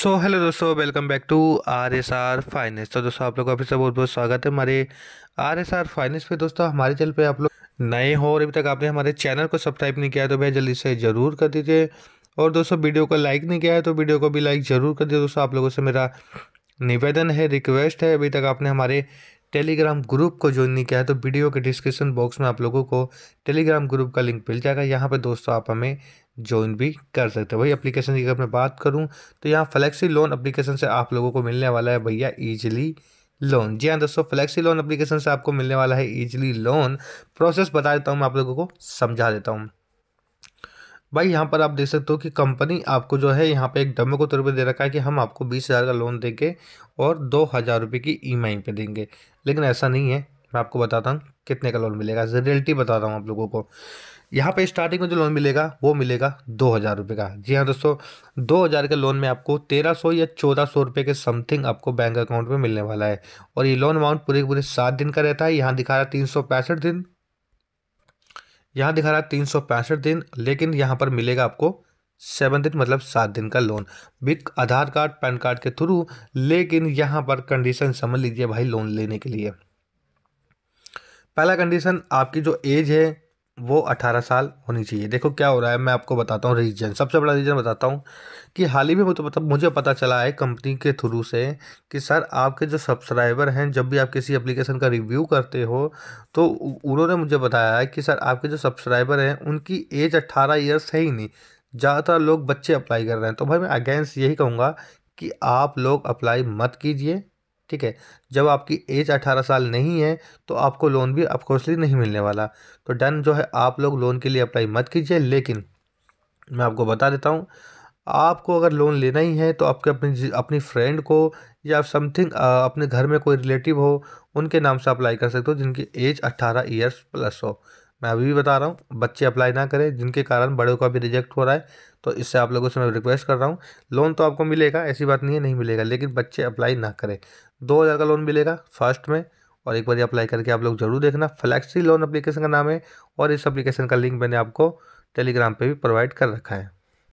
सो hello दोस्तों welcome back to R S R finance तो दोस्तों आप लोग का फिर से बहुत बहुत स्वागत है हमारे आर एस आर फाइनेंस पे दोस्तों हमारे चैनल पे आप लोग नए हो और अभी तक आपने हमारे चैनल को सब्सक्राइब नहीं किया है तो भैया जल्दी से ज़रूर कर दीजिए और दोस्तों वीडियो को लाइक नहीं किया है तो वीडियो को भी लाइक ज़रूर कर दीजिए दोस्तों आप लोगों से मेरा निवेदन है रिक्वेस्ट है अभी तक आपने हमारे टेलीग्राम ग्रुप को ज्वाइन नहीं किया है तो वीडियो के डिस्क्रिप्शन बॉक्स में आप लोगों को टेलीग्राम ग्रुप का लिंक मिल जाएगा यहाँ पर दोस्तों आप हमें ज्वाइन भी कर सकते हैं वही एप्लीकेशन की अगर मैं बात करूँ तो यहाँ फ्लेक्सी लोन अप्लीकेशन से आप लोगों को मिलने वाला है भैया ईजिली लोन जी हाँ दोस्तों फ्लेक्सी लोन अप्लीकेशन से आपको मिलने वाला है ईजिली लोन प्रोसेस बता देता हूँ मैं आप लोगों को समझा देता हूँ भाई यहाँ पर आप देख सकते हो कि कंपनी आपको जो है यहाँ पे एक डमो को तौर पर दे रखा है कि हम आपको बीस हज़ार का लोन देंगे और दो हज़ार रुपये की ई e पे देंगे लेकिन ऐसा नहीं है मैं आपको बताता हूँ कितने का लोन मिलेगा रियलिटी बताता हूँ आप लोगों को यहाँ पे स्टार्टिंग में जो लोन मिलेगा वो मिलेगा दो हज़ार रुपये का जी हाँ दोस्तों दो हज़ार के लोन में आपको तेरह सौ या चौदह सौ रुपये के समथिंग आपको बैंक अकाउंट में मिलने वाला है और ये लोन अमाउंट पूरे पूरे सात दिन का रहता है यहाँ दिखा रहा है तीन सौ पैंसठ दिन यहाँ दिखा रहा है तीन सौ पैंसठ दिन लेकिन यहाँ पर मिलेगा आपको सेवन दिन मतलब सात दिन का loan with Aadhaar card PAN card के थ्रू लेकिन यहाँ पर कंडीशन समझ लीजिए भाई लोन लेने के लिए पहला कंडीशन आपकी जो एज है वो अठारह साल होनी चाहिए देखो क्या हो रहा है मैं आपको बताता हूँ रीजन सबसे बड़ा रीजन बताता हूँ कि हाल ही में मुझे पता मुझे पता चला है कंपनी के थ्रू से कि सर आपके जो सब्सक्राइबर हैं जब भी आप किसी एप्लीकेशन का रिव्यू करते हो तो उन्होंने मुझे बताया है कि सर आपके जो सब्सक्राइबर हैं उनकी एज अट्ठारह ईयर्स है ही नहीं ज़्यादातर लोग बच्चे अप्लाई कर रहे हैं तो भाई मैं अगेंस्ट यही कहूँगा कि आप लोग अप्लाई मत कीजिए ठीक है जब आपकी एज अठारह साल नहीं है तो आपको लोन भी अफकोर्सली नहीं मिलने वाला तो डन जो है आप लोग लोन के लिए अप्लाई मत कीजिए लेकिन मैं आपको बता देता हूँ आपको अगर लोन लेना ही है तो आपके अपनी अपनी फ्रेंड को या समथिंग अपने घर में कोई रिलेटिव हो उनके नाम से अप्लाई कर सकते हो जिनकी एज अट्ठारह ईयर्स प्लस हो मैं अभी भी बता रहा हूँ बच्चे अप्लाई ना करें जिनके कारण बड़ों का भी रिजेक्ट हो रहा है तो इससे आप लोगों से मैं रिक्वेस्ट कर रहा हूँ लोन तो आपको मिलेगा ऐसी बात नहीं है नहीं मिलेगा लेकिन बच्चे अप्लाई ना करें दो हज़ार का लोन मिलेगा फर्स्ट में और एक बार अप्लाई करके आप लोग जरूर देखना फ्लैक्सी लोन अप्लीकेशन का नाम है और इस अप्लीकेशन का लिंक मैंने आपको टेलीग्राम पर भी प्रोवाइड कर रखा है